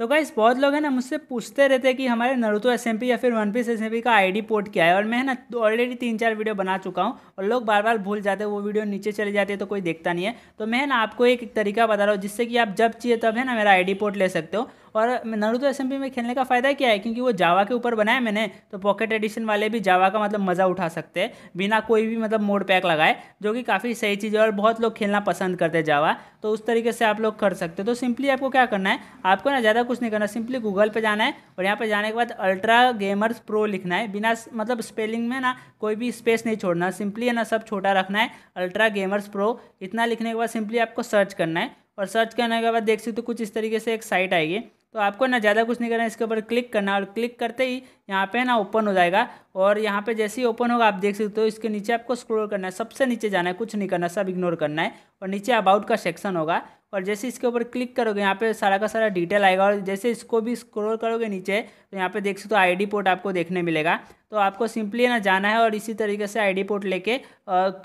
तो गाइस बहुत लोग हैं ना मुझसे पूछते रहते हैं कि हमारे नरुतो एस या फिर वन पीस एस का आईडी पोर्ट क्या है और मैं ना ऑलरेडी तीन चार वीडियो बना चुका हूँ और लोग बार बार भूल जाते हैं वो वीडियो नीचे चले जाते हैं तो कोई देखता नहीं है तो मैं ना आपको एक तरीका बता रहा हूँ जिससे कि आप जब चाहिए तब है ना मेरा आई पोर्ट ले सकते हो और नरूतो एस में खेलने का फ़ायदा क्या है क्योंकि वो जावा के ऊपर बनाया मैंने तो पॉकेट एडिशन वाले भी जावा का मतलब मज़ा उठा सकते हैं बिना कोई भी मतलब मोड पैक लगाए जो कि काफ़ी सही चीज़ है और बहुत लोग खेलना पसंद करते हैं जावा तो उस तरीके से आप लोग कर सकते तो सिंपली आपको क्या करना है आपको ना ज़्यादा कुछ नहीं करना सिंपली गूगल पर जाना है और यहाँ पर जाने के बाद अल्ट्रा गेमर्स प्रो लिखना है बिना मतलब स्पेलिंग में ना कोई भी स्पेस नहीं छोड़ना सिंपली है ना सब छोटा रखना है अल्ट्रा गेमर्स प्रो इतना लिखने के बाद सिंपली आपको सर्च करना है और सर्च करने के बाद देख सकते हो तो कुछ इस तरीके से एक साइट आएगी तो आपको ना ज़्यादा कुछ नहीं करना है इसके ऊपर क्लिक करना और क्लिक करते ही यहाँ पे ना ओपन हो जाएगा और यहाँ पे जैसे ही ओपन होगा आप देख सकते हो इसके नीचे आपको स्क्रोल करना है सबसे नीचे जाना है कुछ नहीं करना सब इग्नोर करना है और नीचे अबाउट का सेक्शन होगा और जैसे इसके ऊपर क्लिक करोगे यहाँ पे सारा का सारा डिटेल आएगा और जैसे इसको भी स्क्रॉल करोगे नीचे तो यहाँ पे देख सकते हो आईडी पोर्ट आपको देखने मिलेगा तो आपको सिंपली ना जाना है और इसी तरीके से आईडी पोर्ट लेके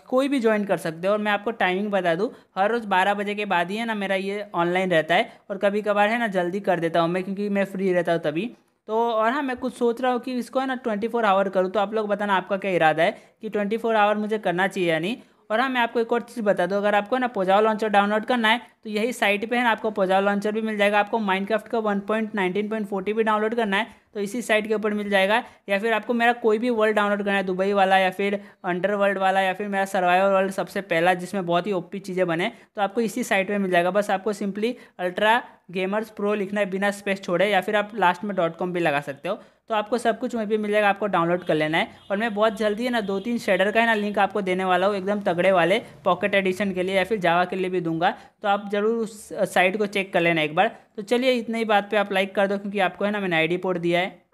कोई भी ज्वाइन कर सकते हो और मैं आपको टाइमिंग बता दूँ हर रोज़ बारह बजे के बाद ही है ना मेरा ये ऑनलाइन रहता है और कभी कभार है ना जल्दी कर देता हूँ मैं क्योंकि मैं फ्री रहता हूँ तभी तो और हाँ मैं कुछ सोच रहा हूँ कि इसको है ना ट्वेंटी फोर आवर करूँ तो आप लोग बताना आपका क्या इरादा है कि ट्वेंटी फोर आवर मुझे करना चाहिए या नहीं और हाँ मैं आपको एक और चीज़ बता दूँ अगर आपको ना पोजाओ लॉन्चर डाउनलोड करना है तो यही साइट पे है आपको पोजा लॉन्चर भी मिल जाएगा आपको माइनक्राफ्ट का one point nineteen point forty भी डाउनलोड करना है तो इसी साइट के ऊपर मिल जाएगा या फिर आपको मेरा कोई भी वर्ल्ड डाउनलोड करना है दुबई वाला या फिर अंडर वर्ल्ड वाला या फिर मेरा सर्वाइवल वर्ल्ड सबसे पहला जिसमें बहुत ही ओपी चीज़ें बने तो आपको इसी साइट पर मिल जाएगा बस आपको सिंपली अल्ट्रा गेमर्स प्रो लिखना है बिना स्पेस छोड़े या फिर आप लास्ट में डॉट कॉम भी लगा सकते हो तो आपको सब कुछ वहीं पर मिल जाएगा आपको डाउनलोड कर लेना है और मैं बहुत जल्दी है ना दो तीन शेडर का है ना लिंक आपको देने वाला हूँ एकदम तगड़े वाले पॉकेट एडिशन के लिए या फिर जावा के लिए भी दूंगा तो आप जरूर उस साइट को चेक कर लेना एक बार तो चलिए इतनी ही बात पे आप लाइक कर दो क्योंकि आपको है ना मैंने आईडी कोड दिया है